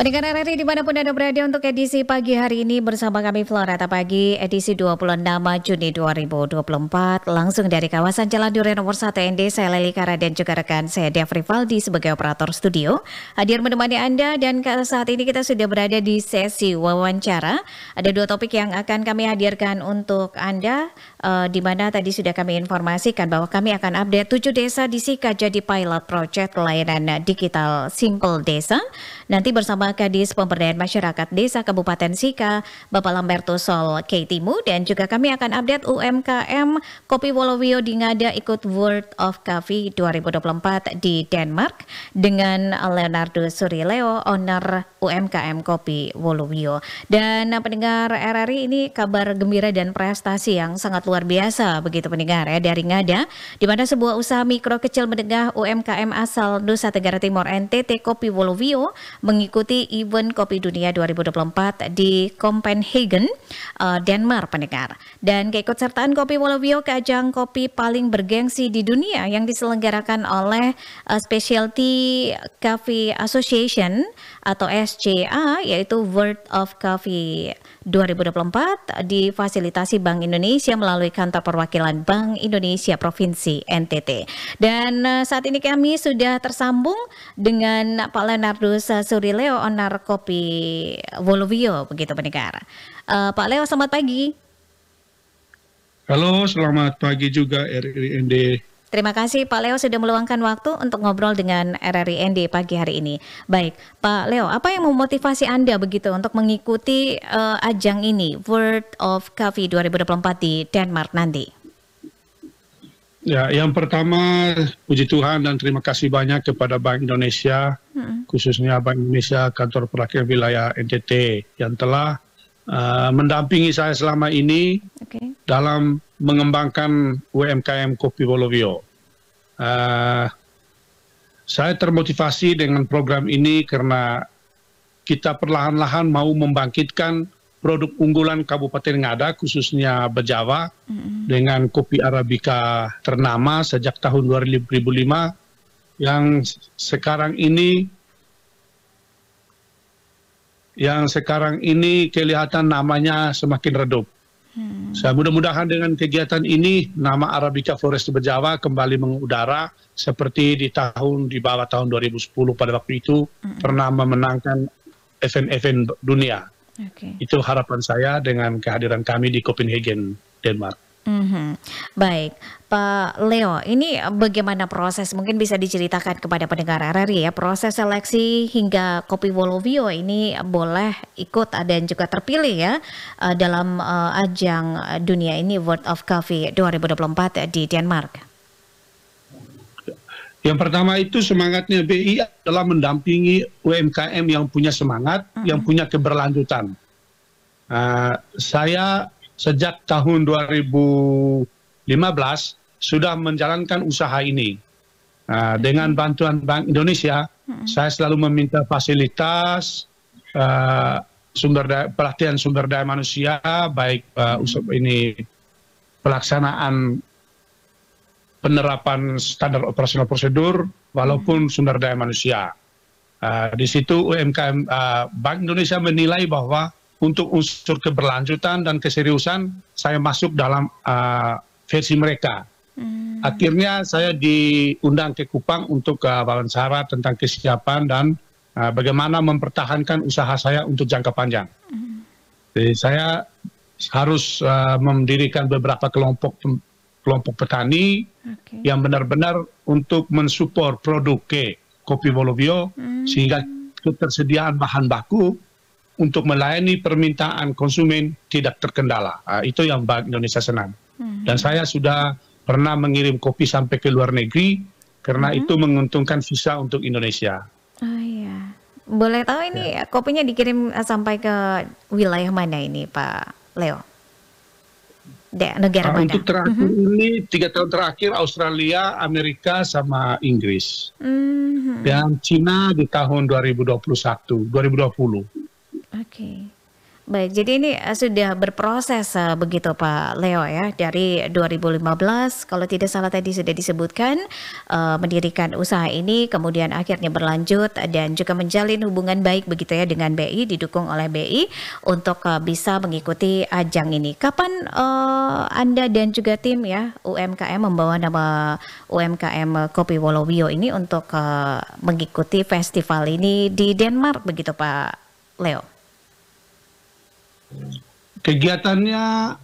Pendengar RRI dimanapun Anda berada untuk edisi pagi hari ini bersama kami Florata Pagi edisi 26 Juni 2024 langsung dari kawasan Jalan Duren nomor 1 ND saya Leli Kara dan juga rekan saya Dev Rivaldi sebagai operator studio hadir menemani Anda dan saat ini kita sudah berada di sesi wawancara ada dua topik yang akan kami hadirkan untuk Anda uh, di mana tadi sudah kami informasikan bahwa kami akan update 7 desa di Sika jadi pilot project layanan digital Simple Desa Nanti bersama Kadis Pemberdayaan Masyarakat Desa Kabupaten Sika, Bapak Lamberto Sol K. Timu, dan juga kami akan update UMKM Kopi Wolowio di Ngada ikut World of Coffee 2024 di Denmark dengan Leonardo Surileo, owner UMKM Kopi Wolowio. Dan pendengar RRI ini kabar gembira dan prestasi yang sangat luar biasa begitu pendengar ya dari Ngada, di mana sebuah usaha mikro kecil menengah UMKM asal Nusa Tenggara Timur NTT Kopi Wolowio mengikuti event Kopi Dunia 2024 di Copenhagen, uh, Denmark pendengar. Dan keikutsertaan Kopi Wolowio ke ajang kopi paling bergengsi di dunia yang diselenggarakan oleh eh, Specialty Coffee Association atau SCA yaitu World of Coffee 2024 difasilitasi Bank Indonesia melalui kantor perwakilan Bank Indonesia Provinsi NTT. Dan eh, saat ini kami sudah tersambung dengan Pak Leonardo. Suri Leo Onar Kopi Wolovio begitu pendengar. Uh, Pak Leo selamat pagi. Halo, selamat pagi juga RIND. Terima kasih Pak Leo sudah meluangkan waktu untuk ngobrol dengan RRIND pagi hari ini. Baik, Pak Leo, apa yang memotivasi Anda begitu untuk mengikuti uh, ajang ini World of Coffee 2024 di Denmark nanti? Ya, yang pertama puji Tuhan dan terima kasih banyak kepada Bank Indonesia, hmm. khususnya Bank Indonesia Kantor Perwakilan Wilayah NTT yang telah uh, mendampingi saya selama ini okay. dalam mengembangkan UMKM Kopi Bolovio. Uh, saya termotivasi dengan program ini karena kita perlahan-lahan mau membangkitkan produk unggulan Kabupaten Ngada khususnya Bejawa mm-hmm. dengan kopi Arabica ternama sejak tahun 2005 yang sekarang ini yang sekarang ini kelihatan namanya semakin redup. Hmm. Saya mudah-mudahan dengan kegiatan ini nama Arabica Flores Bejawa kembali mengudara seperti di tahun di bawah tahun 2010 pada waktu itu hmm. pernah memenangkan event-event dunia. Okay. Itu harapan saya dengan kehadiran kami di Copenhagen, Denmark. Mm-hmm. Baik, Pak Leo, ini bagaimana proses? Mungkin bisa diceritakan kepada pendengar RRI ya, proses seleksi hingga Kopi Volovio ini boleh ikut dan juga terpilih ya eh, dalam eh, ajang dunia ini World of Coffee 2024 di Denmark. Yang pertama itu semangatnya BI adalah mendampingi UMKM yang punya semangat, mm -hmm. yang punya keberlanjutan. Uh, saya sejak tahun 2015 sudah menjalankan usaha ini. Uh, dengan bantuan Bank Indonesia, mm -hmm. saya selalu meminta fasilitas, uh, sumber daya, pelatihan sumber daya manusia, baik uh, ini pelaksanaan penerapan standar operasional prosedur walaupun hmm. sumber daya manusia. Uh, di situ UMKM uh, Bank Indonesia menilai bahwa untuk unsur keberlanjutan dan keseriusan saya masuk dalam uh, versi mereka. Hmm. Akhirnya saya diundang ke Kupang untuk uh, wawancara tentang kesiapan dan uh, bagaimana mempertahankan usaha saya untuk jangka panjang. Hmm. Jadi saya harus uh, mendirikan beberapa kelompok kelompok petani okay. yang benar-benar untuk mensupport produk ke kopi Bolovio hmm. sehingga ketersediaan bahan baku untuk melayani permintaan konsumen tidak terkendala. Nah, itu yang Bank Indonesia senang. Hmm. Dan saya sudah pernah mengirim kopi sampai ke luar negeri karena hmm. itu menguntungkan visa untuk Indonesia. Oh iya. Boleh tahu ini ya. kopinya dikirim eh, sampai ke wilayah mana ini Pak Leo? negara mana? Ah, Untuk terakhir mm -hmm. ini tiga tahun terakhir Australia, Amerika sama Inggris mm -hmm. dan Cina di tahun 2021, 2020. Oke. Okay. Baik, jadi ini eh, sudah berproses eh, begitu Pak Leo ya dari 2015 kalau tidak salah tadi sudah disebutkan uh, mendirikan usaha ini kemudian akhirnya berlanjut dan juga menjalin hubungan baik begitu ya dengan BI didukung oleh BI untuk uh, bisa mengikuti ajang ini. Kapan uh, Anda dan juga tim ya UMKM membawa nama UMKM Kopi Wolowio ini untuk uh, mengikuti festival ini di Denmark begitu Pak Leo? Kegiatannya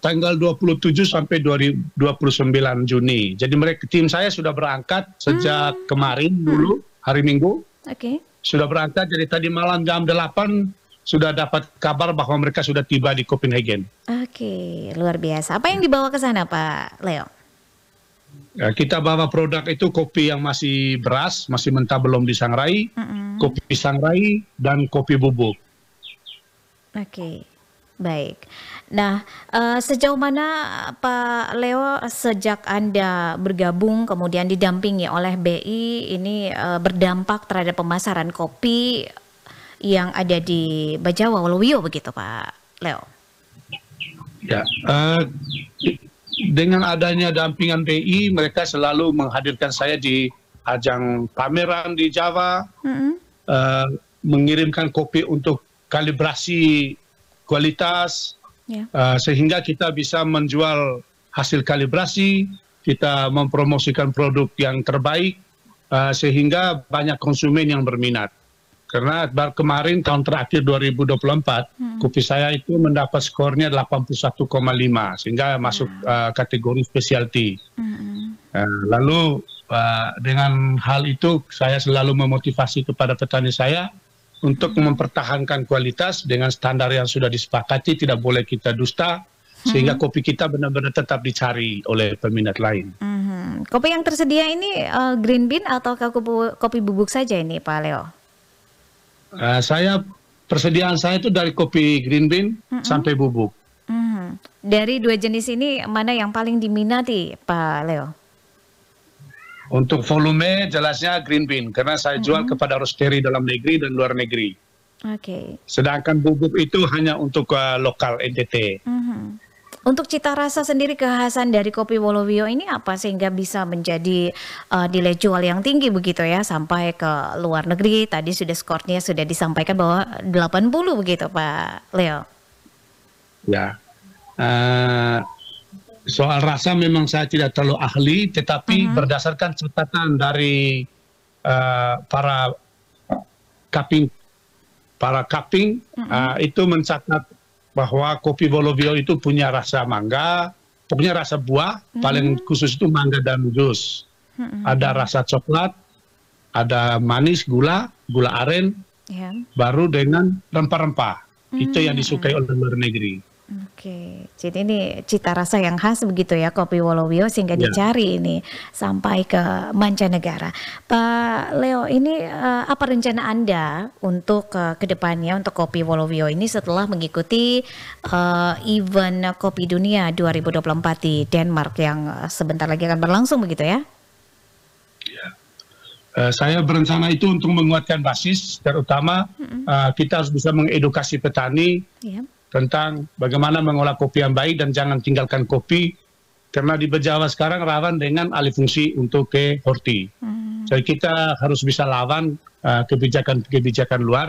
tanggal 27 sampai 29 Juni. Jadi mereka tim saya sudah berangkat sejak hmm. kemarin dulu hmm. hari Minggu. Oke. Okay. Sudah berangkat jadi tadi malam jam 8 sudah dapat kabar bahwa mereka sudah tiba di Copenhagen. Oke, okay, luar biasa. Apa yang dibawa ke sana, Pak Leo? Ya, kita bawa produk itu kopi yang masih beras, masih mentah belum disangrai, mm -hmm. kopi sangrai dan kopi bubuk. Oke. Baik. Nah, uh, sejauh mana eh, Pak Leo sejak Anda bergabung kemudian didampingi oleh BI ini uh, berdampak terhadap pemasaran kopi yang ada di Bajawa Waluyo begitu Pak Leo? Ya, uh, dengan adanya dampingan BI mereka selalu menghadirkan saya di ajang pameran di Jawa, mm -hmm. uh, mengirimkan kopi untuk kalibrasi kualitas yeah. Ya. uh, sehingga kita bisa menjual hasil kalibrasi, kita mempromosikan produk yang terbaik uh, sehingga banyak konsumen yang berminat. Karena kemarin tahun terakhir 2024 hmm. kopi saya itu mendapat skornya 81,5 sehingga masuk hmm. uh, kategori specialty. Hmm. Uh, lalu uh, dengan hal itu saya selalu memotivasi kepada petani saya untuk mempertahankan kualitas dengan standar yang sudah disepakati tidak boleh kita dusta sehingga mm -hmm. kopi kita benar-benar tetap dicari oleh peminat lain. Mm -hmm. Kopi yang tersedia ini uh, green bean atau kopi, bubuk saja ini Pak Leo? Uh, saya persediaan saya itu dari kopi green bean mm -hmm. sampai bubuk. Mm -hmm. Dari dua jenis ini mana yang paling diminati Pak Leo? Untuk volume jelasnya green bean karena saya jual mm -hmm. kepada roastery dalam negeri dan luar negeri. Oke. Okay. Sedangkan bubuk itu hanya untuk uh, lokal NTT. Mm -hmm. Untuk cita rasa sendiri kekhasan dari kopi Wolowio ini apa sehingga bisa menjadi uh, nilai jual yang tinggi begitu ya sampai ke luar negeri. Tadi sudah skornya sudah disampaikan bahwa 80 begitu Pak Leo. Ya. Uh, soal rasa memang saya tidak terlalu ahli, tetapi uh mhm. -huh. berdasarkan catatan dari uh, para kaping para kaping uh -huh. uh, itu mencatat bahwa kopi Bolovio itu punya rasa mangga, punya rasa buah, uh mhm. -huh. paling khusus itu mangga dan jus. Uh mhm. -huh. Ada rasa coklat, ada manis, gula, gula aren, yeah. baru dengan rempah-rempah. Uh -huh. Itu yang hmm. disukai oleh luar negeri. Oke, jadi ini cita rasa yang khas begitu ya kopi Wolowio sehingga ya. dicari ini sampai ke mancanegara. Pak Leo, ini uh, apa rencana Anda untuk uh, eh, kedepannya untuk kopi Wolowio ini setelah mengikuti uh, event kopi dunia 2024 di Denmark yang sebentar lagi akan berlangsung begitu ya? Ya, uh, saya berencana itu untuk menguatkan basis, terutama uh, kita harus bisa mengedukasi petani. Ya tentang bagaimana mengolah kopi yang baik dan jangan tinggalkan kopi karena di Jawa sekarang rawan dengan alih fungsi untuk ke horti. Hmm. Jadi kita harus bisa lawan eh, kebijakan-kebijakan uh, luar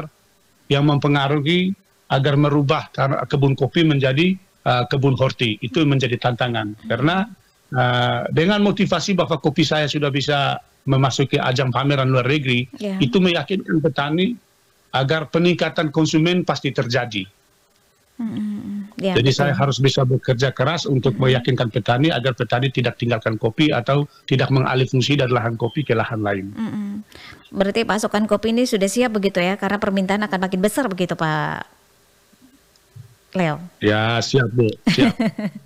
yang mempengaruhi agar merubah kebun kopi menjadi uh, kebun horti. Itu menjadi tantangan hmm. karena uh, dengan motivasi bahwa kopi saya sudah bisa memasuki ajang pameran luar negeri, yeah. itu meyakinkan petani agar peningkatan konsumen pasti terjadi Ya, Jadi betul. saya harus bisa bekerja keras untuk meyakinkan petani agar petani tidak tinggalkan kopi atau tidak mengalih fungsi dari lahan kopi ke lahan lain. Berarti pasokan kopi ini sudah siap begitu ya, karena permintaan akan makin besar begitu Pak Leo. Ya siap bu, siap.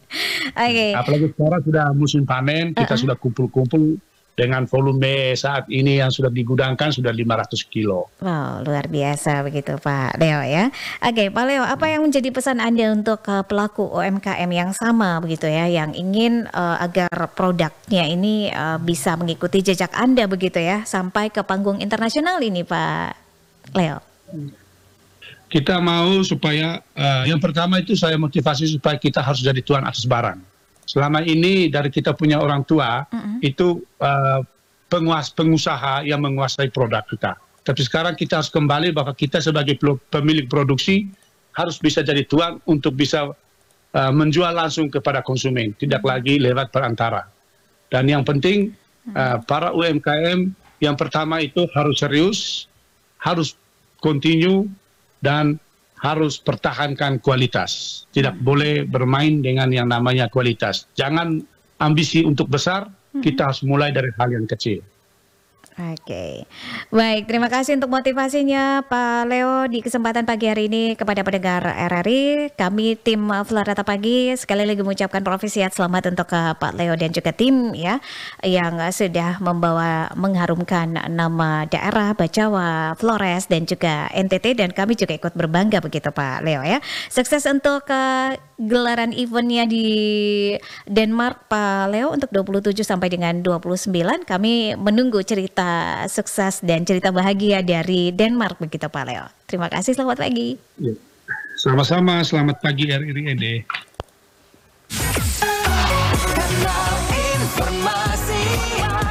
okay. Apalagi sekarang sudah musim panen, kita uh-uh. sudah kumpul-kumpul dengan volume saat ini yang sudah digudangkan sudah 500 kilo. Wow, luar biasa begitu Pak Leo ya. Oke, Pak Leo, apa yang menjadi pesan Anda untuk uh, pelaku UMKM yang sama begitu ya, yang ingin uh, agar produknya ini uh, bisa mengikuti jejak Anda begitu ya, sampai ke panggung internasional ini Pak Leo? Kita mau supaya uh, yang pertama itu saya motivasi supaya kita harus jadi tuan atas barang selama ini dari kita punya orang tua mm-hmm. itu uh, penguas pengusaha yang menguasai produk kita. Tapi sekarang kita harus kembali bahwa kita sebagai pemilik produksi harus bisa jadi tuan untuk bisa uh, menjual langsung kepada konsumen, tidak lagi lewat perantara. Dan yang penting uh, para UMKM yang pertama itu harus serius, harus continue dan harus pertahankan kualitas. Tidak boleh bermain dengan yang namanya kualitas. Jangan ambisi untuk besar, hmm. kita harus mulai dari hal yang kecil. Oke, okay. baik. Terima kasih untuk motivasinya, Pak Leo. Di kesempatan pagi hari ini kepada pendengar RRI, kami tim Florata Pagi sekali lagi mengucapkan profesiat selamat untuk uh, Pak Leo dan juga tim ya yang eh, sudah membawa mengharumkan nama daerah Bacawa, Flores dan juga NTT dan kami juga ikut berbangga begitu Pak Leo ya. Sukses untuk uh, gelaran eventnya di Denmark Pak Leo untuk 27 sampai dengan 29. Kami menunggu cerita cerita sukses dan cerita bahagia dari Denmark begitu Pak Leo. Terima kasih, selamat pagi. Ya. Sama-sama, selamat pagi RRI Kanal